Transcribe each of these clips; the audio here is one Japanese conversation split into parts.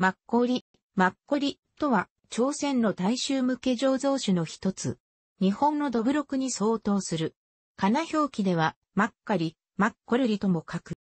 マッコリ、マッコリとは、朝鮮の大衆向け醸造酒の一つ。日本のドブロクに相当する。かな表記では、マッカリ、マッコルリとも書く。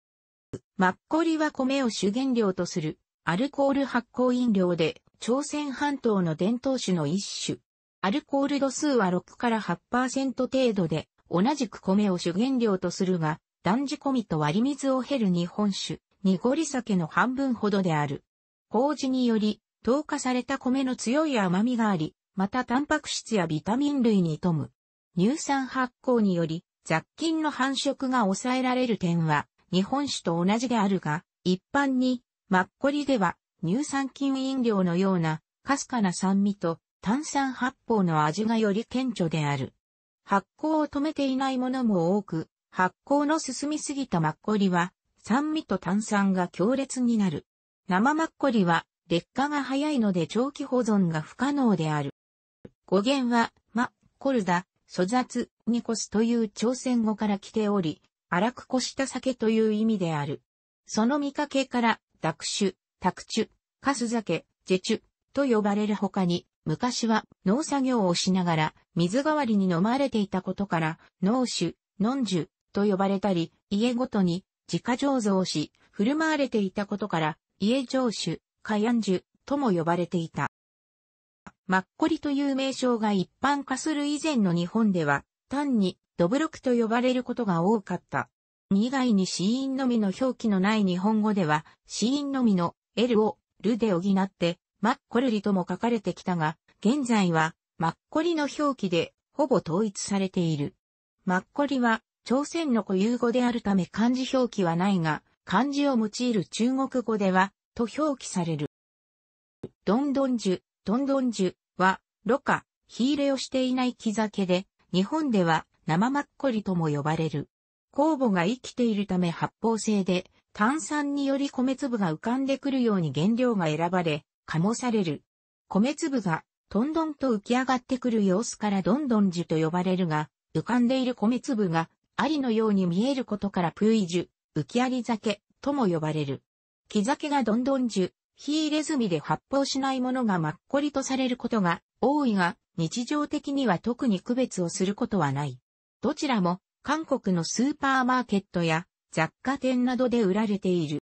マッコリは米を主原料とする、アルコール発酵飲料で、朝鮮半島の伝統酒の一種。アルコール度数は6から8%程度で、同じく米を主原料とするが、断じ込みと割り水を経る日本酒、濁り酒の半分ほどである。麹により、糖化された米の強い甘みがあり、またタンパク質やビタミン類に富む。乳酸発酵により、雑菌の繁殖が抑えられる点は、日本酒と同じであるが、一般に、マッコリでは、乳酸菌飲料のような、かすかな酸味と、炭酸発泡の味がより顕著である。発酵を止めていないものも多く、発酵の進みすぎたマッコリは、酸味と炭酸が強烈になる。生マッコリは劣化が早いので長期保存が不可能である。語源は、ま、コルダ、粗雑ニコスという朝鮮語から来ており、荒く越した酒という意味である。その見かけから、濁酒、卓ュ、カス酒、ジェチュと呼ばれる他に、昔は農作業をしながら水代わりに飲まれていたことから、農酒、飲酒と呼ばれたり、家ごとに自家醸造し、振る舞われていたことから、家城主、カヤンジュとも呼ばれていた。マッコリという名称が一般化する以前の日本では、単にドブロクと呼ばれることが多かった。以外に死因のみの表記のない日本語では、死因のみの L をルで補って、マッコルリとも書かれてきたが、現在はマッコリの表記でほぼ統一されている。マッコリは朝鮮の固有語であるため漢字表記はないが、漢字を用いる中国語では、と表記される。どんどん樹、どんどん樹は、ろ過、火入れをしていない木酒で、日本では生マッコリとも呼ばれる。酵母が生きているため発泡性で、炭酸により米粒が浮かんでくるように原料が選ばれ、醸される。米粒が、どんどんと浮き上がってくる様子からどんどん樹と呼ばれるが、浮かんでいる米粒が、ありのように見えることからプイ樹浮きり酒とも呼ばれる。木酒がどんどん樹、火入れ墨で発泡しないものがまっこりとされることが多いが、日常的には特に区別をすることはない。どちらも韓国のスーパーマーケットや雑貨店などで売られている。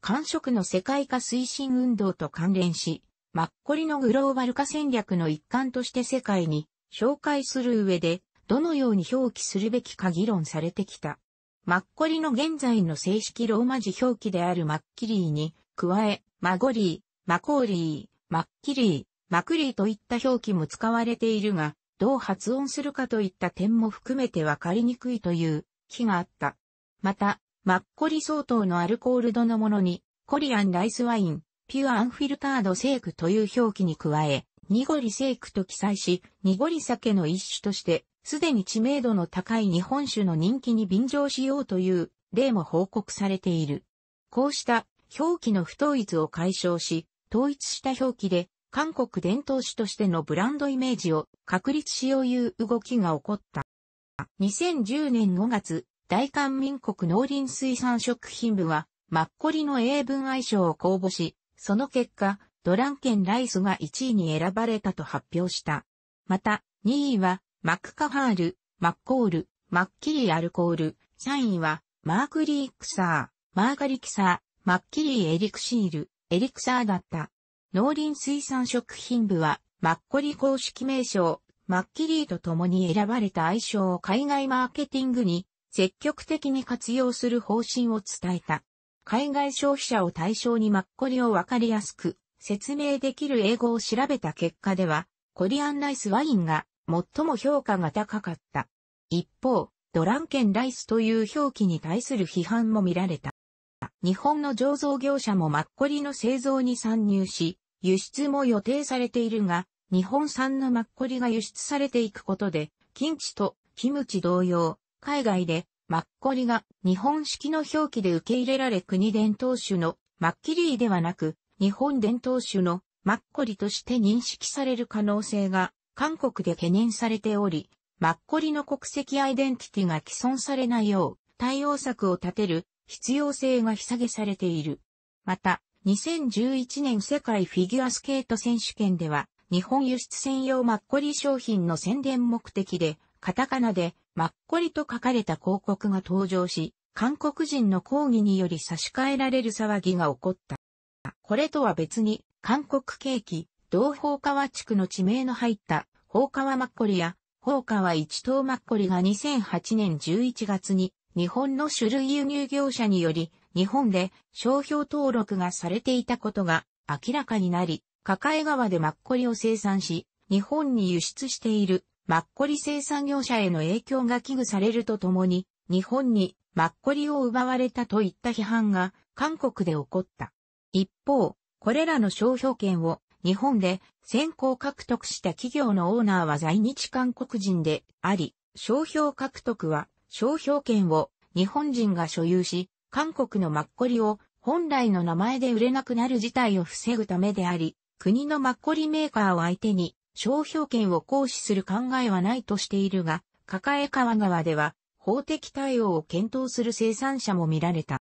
韓食の世界化推進運動と関連し、マッコリのグローバル化戦略の一環として世界に紹介する上で、どのように表記するべきか議論されてきた。マッコリの現在の正式ローマ字表記であるマッキリーに、加え、マゴリー、マコーリー、マッキリー、マクリーといった表記も使われているが、どう発音するかといった点も含めてわかりにくいという気があった。また、マッコリ相当のアルコール度のものに、コリアンライスワイン、ピュアアンフィルタードセークという表記に加え、ニゴリセークと記載し、ニゴリ酒の一種としてすでに知名度の高い日本酒の人気に便乗しようという例も報告されている。こうした表記の不統一を解消し、統一した表記で韓国伝統酒としてのブランドイメージを確立しよういう動きが起こった。2010年5月、大韓民国農林水産食品部は、マッコリの英文愛称を公募し、その結果、ドランケンライスが1位に選ばれたと発表した。また、2位は、マックカファール、マッコール、マッキリーアルコール、3位は、マークリークサー、マーガリキサー、マッキリーエリクシール、エリクサーだった。農林水産食品部は、マッコリ公式名称、マッキリーと共に選ばれた愛称を海外マーケティングに積極的に活用する方針を伝えた。海外消費者を対象にマッコリをわかりやすく説明できる英語を調べた結果では、コリアンライスワインが最も評価が高かった。一方、ドランケンライスという表記に対する批判も見られた。日本の醸造業者もマッコリの製造に参入し、輸出も予定されているが、日本産のマッコリが輸出されていくことで、キンチとキムチ同様、海外でマッコリが日本式の表記で受け入れられ国伝統種のマッキリーではなく、日本伝統種のマッコリとして認識される可能性が韓国で懸念されており、マッコリの国籍アイデンティティが既存されないよう、対応策を立てる必要性がひさげされている。また、2011年世界フィギュアスケート選手権では、日本輸出専用マッコリ商品の宣伝目的で、カタカナでマッコリと書かれた広告が登場し、韓国人の抗議により差し替えられる騒ぎが起こった。これとは別に、韓国ケーキ、同宝川地区の地名の入った宝川マッコリや宝川一等マッコリが2008年11月に日本の種類輸入業者により日本で商標登録がされていたことが明らかになり、抱川でマッコリを生産し、日本に輸出しているマッコリ生産業者への影響が危惧されるとともに、日本にマッコリを奪われたといった批判が韓国で起こった。一方、これらの商標権を日本で先行獲得した企業のオーナーは在日韓国人であり、商標獲得は商標権を日本人が所有し、韓国のマッコリを本来の名前で売れなくなる事態を防ぐためであり、国のマッコリメーカーを相手に商標権を行使する考えはないとしているが、抱え川川では法的対応を検討する生産者も見られた。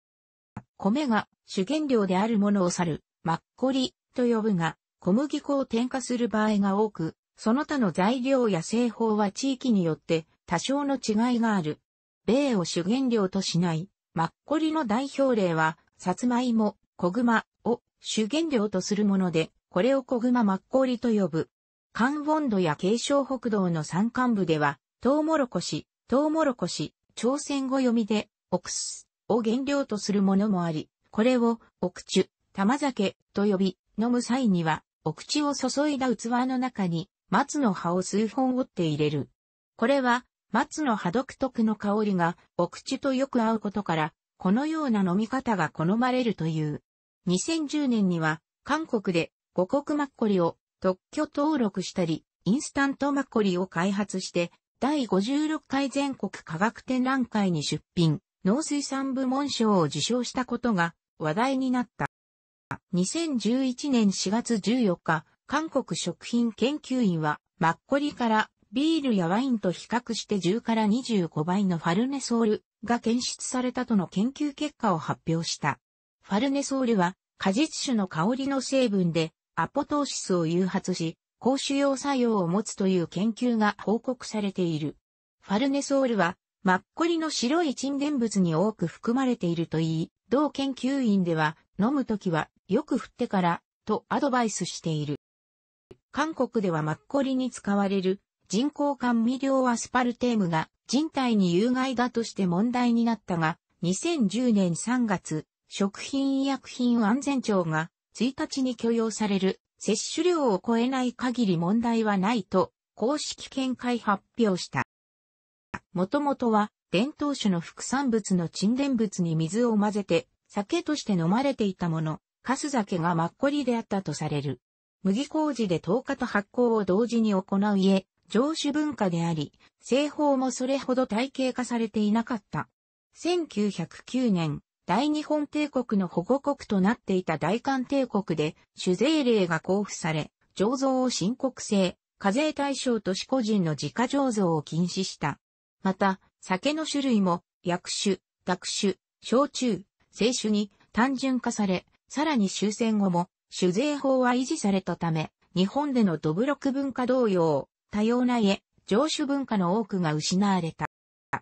米が主原料であるものを去る、マッコリと呼ぶが、小麦粉を添加する場合が多く、その他の材料や製法は地域によって多少の違いがある。米を主原料としない、マッコリの代表例は、サツマイモ、小熊を主原料とするもので、これを小熊マッコリと呼ぶ。関温度や継承北道の山間部では、トウモロコシ、トウモロコシ、朝鮮語読みで、オクスを原料とするものもあり、これを、オクチュ、玉酒と呼び、飲む際には、お口を注いだ器の中に、松の葉を数本折って入れる。これは、松の葉独特の香りが、お口とよく合うことから、このような飲み方が好まれるという。2010年には、韓国で、五穀マッコリを特許登録したり、インスタントマッコリを開発して、第56回全国科学展覧会に出品、農水産部門賞を受賞したことが話題になった。2011年4月14日、韓国食品研究院は、マッコリからビールやワインと比較して10から25倍のファルネソールが検出されたとの研究結果を発表した。ファルネソールは果実酒の香りの成分でアポトーシスを誘発し、高腫瘍作用を持つという研究が報告されている。ファルネソールは、マッコリの白い沈殿物に多く含まれているといい、同研究員では、飲むときはよく振ってから、とアドバイスしている。韓国ではマッコリに使われる人工甘味料アスパルテームが人体に有害だとして問題になったが、2010年3月、食品医薬品安全庁が1日に許容される摂取量を超えない限り問題はないと公式見解発表した。もともとは伝統種の副産物の沈殿物に水を混ぜて酒として飲まれていたもの。カス酒がマッコリであったとされる。麦麹で糖化と発酵を同時に行う家、上酒文化であり、製法もそれほど体系化されていなかった。1909年、大日本帝国の保護国となっていた大韓帝国で、酒税令が交付され、醸造を申告制、課税対象とし個人の自家醸造を禁止した。また、酒の種類も、薬酒、濁酒、焼酎、清酒に単純化され、さらに終戦後も、酒税法は維持されたため、日本でのドブロク文化同様、多様な家、上酒文化の多くが失われた。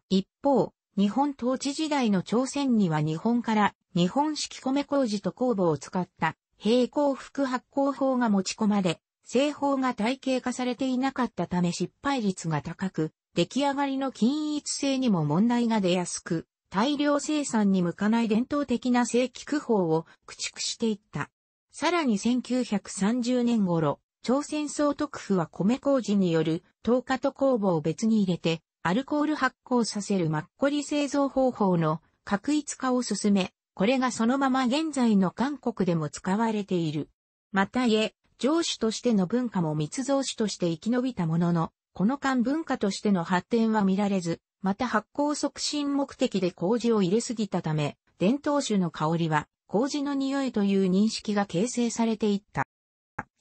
一方、日本統治時代の朝鮮には日本から日本式米麹と酵母を使った平行副発酵法が持ち込まれ、製法が体系化されていなかったため失敗率が高く、出来上がりの均一性にも問題が出やすく、大量生産に向かない伝統的な正規区法を駆逐していった。さらに1930年頃、朝鮮総督府は米麹による糖化と酵母を別に入れて、アルコール発酵させるマッコリ製造方法の確一化を進め、これがそのまま現在の韓国でも使われている。また家、上主としての文化も密造主として生き延びたものの、この間文化としての発展は見られず、また発酵促進目的で麹を入れすぎたため、伝統酒の香りは麹の匂いという認識が形成されていった。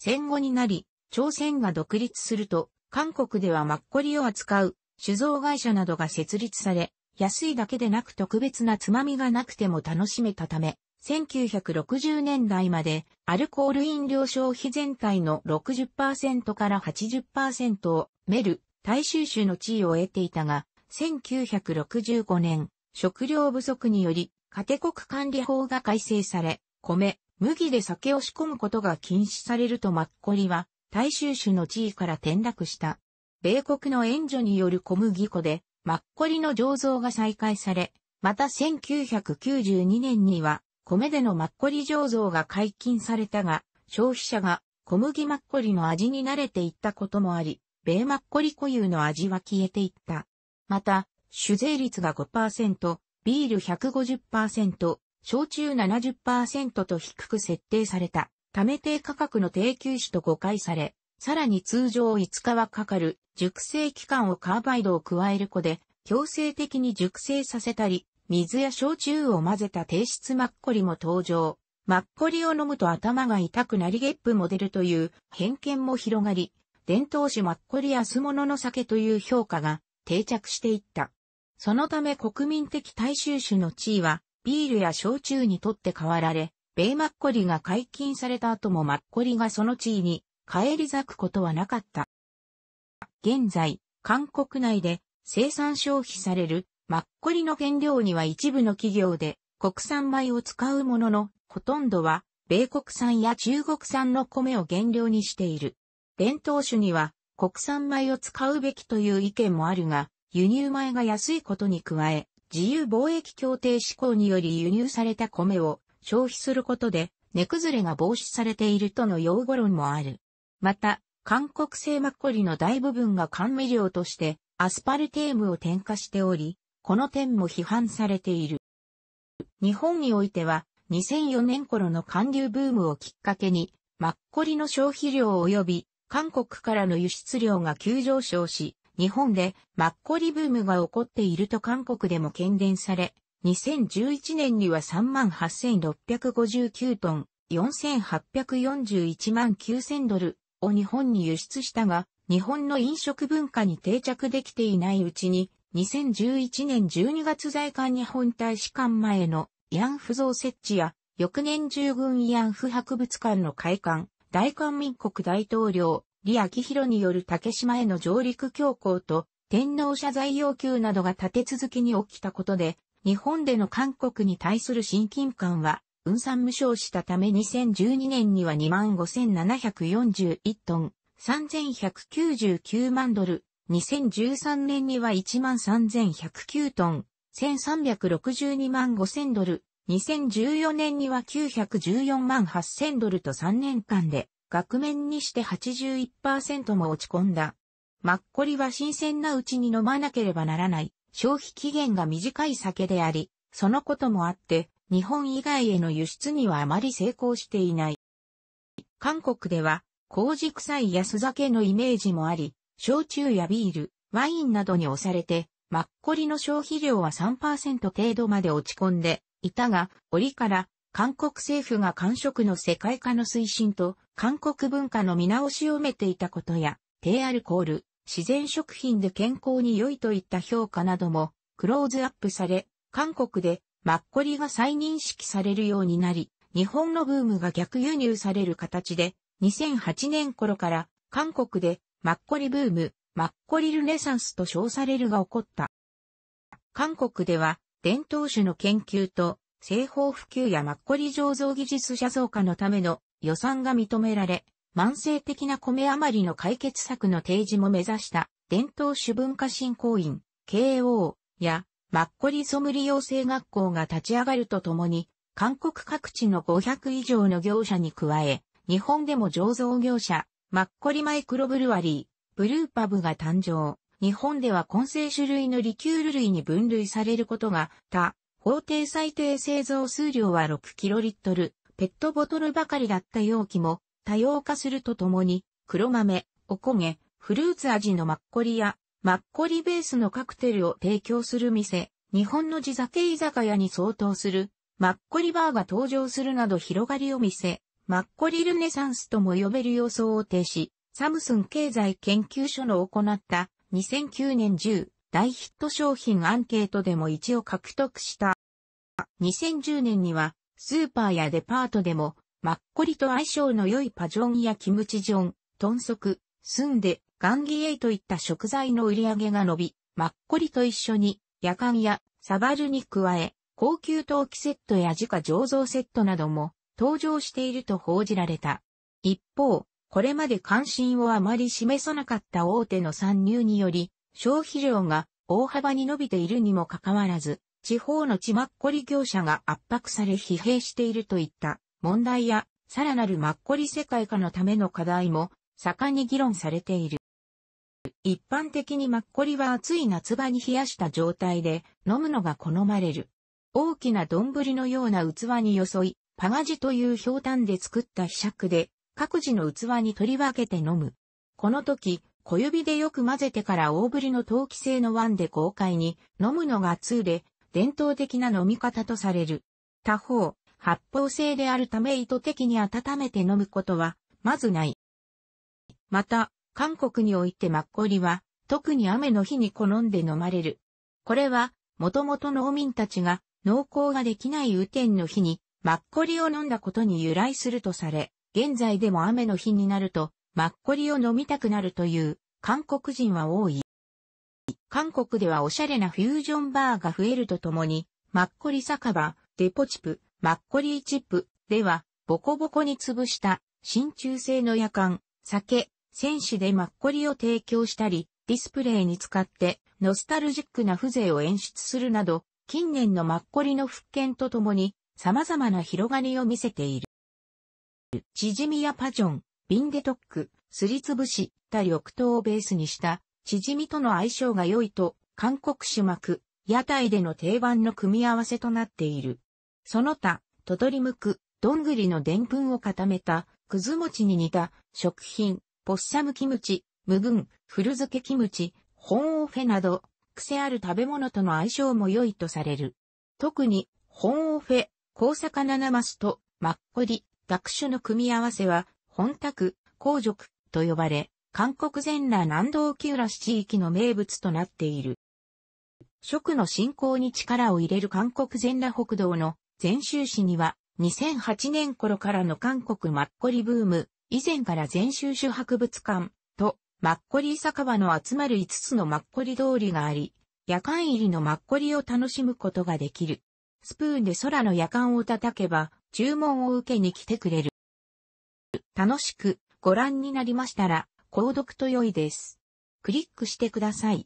戦後になり、朝鮮が独立すると、韓国ではマッコリを扱う酒造会社などが設立され、安いだけでなく特別なつまみがなくても楽しめたため、1960年代までアルコール飲料消費全体の60%から80%をメル大衆酒の地位を得ていたが、1965年、食料不足により、カテ国管理法が改正され、米、麦で酒を仕込むことが禁止されるとマッコリは、大衆種の地位から転落した。米国の援助による小麦粉で、マッコリの醸造が再開され、また1992年には、米でのマッコリ醸造が解禁されたが、消費者が小麦マッコリの味に慣れていったこともあり、米マッコリ固有の味は消えていった。また、酒税率が5%、ビール150%、焼酎70%と低く設定された、ため定価格の低休止と誤解され、さらに通常5日はかかる熟成期間をカーバイドを加える子で、強制的に熟成させたり、水や焼酎を混ぜた低質マッコリも登場。マッコリを飲むと頭が痛くなりゲップも出るという偏見も広がり、伝統酒マッコリ安物の酒という評価が定着していった。そのため国民的大衆種の地位は、ビールや焼酎にとって変わられ、米マッコリが解禁された後もマッコリがその地位に返り咲くことはなかった。現在、韓国内で生産消費されるマッコリの原料には一部の企業で国産米を使うものの、ほとんどは米国産や中国産の米を原料にしている。伝統酒には国産米を使うべきという意見もあるが、輸入米が安いことに加え、自由貿易協定施行により輸入された米を消費することで、値崩れが防止されているとの用語論もある。また、韓国製マッコリの大部分が甘味料としてアスパルテームを添加しており、この点も批判されている。日本においては2004年頃の韓流ブームをきっかけにマッコリの消費量及び韓国からの輸出量が急上昇し、日本でマッコリブームが起こっていると韓国でも懸念され、2011年には38,659トン、4,841万9,000ドルを日本に輸出したが、日本の飲食文化に定着できていないうちに、2011年12月在韓日本大使館前の慰安婦像設置や、翌年従軍慰安婦博物館の開館、大韓民国大統領、李昭弘による竹島への上陸強行と、天皇謝罪要求などが立て続けに起きたことで、日本での韓国に対する親近感は、運算無償したため2012年には25,741トン、3,199万ドル、2013年には13,109トン、1,362万5,000ドル、2014年には914万8000ドルと3年間で、額面にして81%も落ち込んだ。マッコリは新鮮なうちに飲まなければならない、消費期限が短い酒であり、そのこともあって、日本以外への輸出にはあまり成功していない。韓国では、麹臭い安酒のイメージもあり、焼酎やビール、ワインなどに押されて、マッコリの消費量は3%程度まで落ち込んで、いたが、折から韓国政府が官職の世界化の推進と韓国文化の見直しを埋めていたことや、低アルコール、自然食品で健康に良いといった評価などもクローズアップされ、韓国でマッコリが再認識されるようになり、日本のブームが逆輸入される形で、2008年頃から韓国でマッコリブーム、マッコリルネサンスと称されるが起こった。韓国では伝統種の研究と製法普及やマッコリ醸造技術者増加のための予算が認められ、慢性的な米余りの解決策の提示も目指した伝統種文化振興院、KO やマッコリソムリ養成学校が立ち上がるとともに、韓国各地の500以上の業者に加え、日本でも醸造業者、マッコリマイクロブルワリー、ブルーパブが誕生。日本では混成種類のリキュール類に分類されることが、他、法定最低製造数量は6キロリットル、ペットボトルばかりだった容器も多様化するとともに、黒豆、おこげ、フルーツ味のマッコリや、マッコリベースのカクテルを提供する店、日本の地酒居酒屋に相当する、マッコリバーが登場するなど広がりを見せ、マッコリルネサンスとも呼べる様相を呈し、サムスン経済研究所の行った2009年10大ヒット商品アンケートでも1を獲得した。2010年にはスーパーやデパートでもマッコリと相性の良いパジョンやキムチジョン、豚足、スンデ、ガンギエイといった食材の売り上げが伸び、マッコリと一緒に夜間やサバルに加え、高級陶器セットや自家醸造セットなども登場していると報じられた。一方、これまで関心をあまり示さなかった大手の参入により、消費量が大幅に伸びているにもかかわらず、地方のちまっこり業者が圧迫され疲弊しているといった問題や、さらなるまっこり世界化のための課題も盛んに議論されている。一般的にマッコリは暑い夏場に冷やした状態で飲むのが好まれる。大きな丼のような器によそい、パガジという氷炭で作った秘釈で各自の器に取り分けて飲む。この時、小指でよく混ぜてから大ぶりの陶器製の碗で豪快に飲むのが通で、伝統的な飲み方とされる。他方、発泡性であるため意図的に温めて飲むことは、まずない。また、韓国においてマッコリは、特に雨の日に好んで飲まれる。これは、もともと農民たちが、農耕ができない雨天の日に、マッコリを飲んだことに由来するとされ、現在でも雨の日になると、マッコリを飲みたくなるという、韓国人は多い。韓国ではおしゃれなフュージョンバーが増えるとともに、マッコリ酒場、デポチップ、マッコリーチップでは、ボコボコに潰した、真鍮製の夜間、酒、戦士でマッコリを提供したり、ディスプレイに使って、ノスタルジックな風情を演出するなど、近年のマッコリの復権とともに、様々な広がりを見せている。チヂミやパジョン、ビンデトック、すりつぶした緑豆をベースにした、チヂミとの相性が良いと、韓国種膜、屋台での定番の組み合わせとなっている。その他、とどりむく、どんぐりのでんぷんを固めた、くず餅に似た、食品、ポッサムキムチ、無群、古漬けキムチ、本オフェなど、癖ある食べ物との相性も良いとされる。特に、本オフェ、高魚ナマスと、マッコリ、学種の組み合わせは、本卓、皇族と呼ばれ、韓国全羅南道木浦市地域の名物となっている。食の振興に力を入れる韓国全羅北道の全州市には、2008年頃からの韓国マッコリブーム、以前から全州市博物館と、マッコリ酒場の集まる5つのマッコリ通りがあり、夜間入りのマッコリを楽しむことができる。スプーンで空の夜間を叩けば、注文を受けに来てくれる。楽しくご覧になりましたら、購読と良いです。クリックしてください。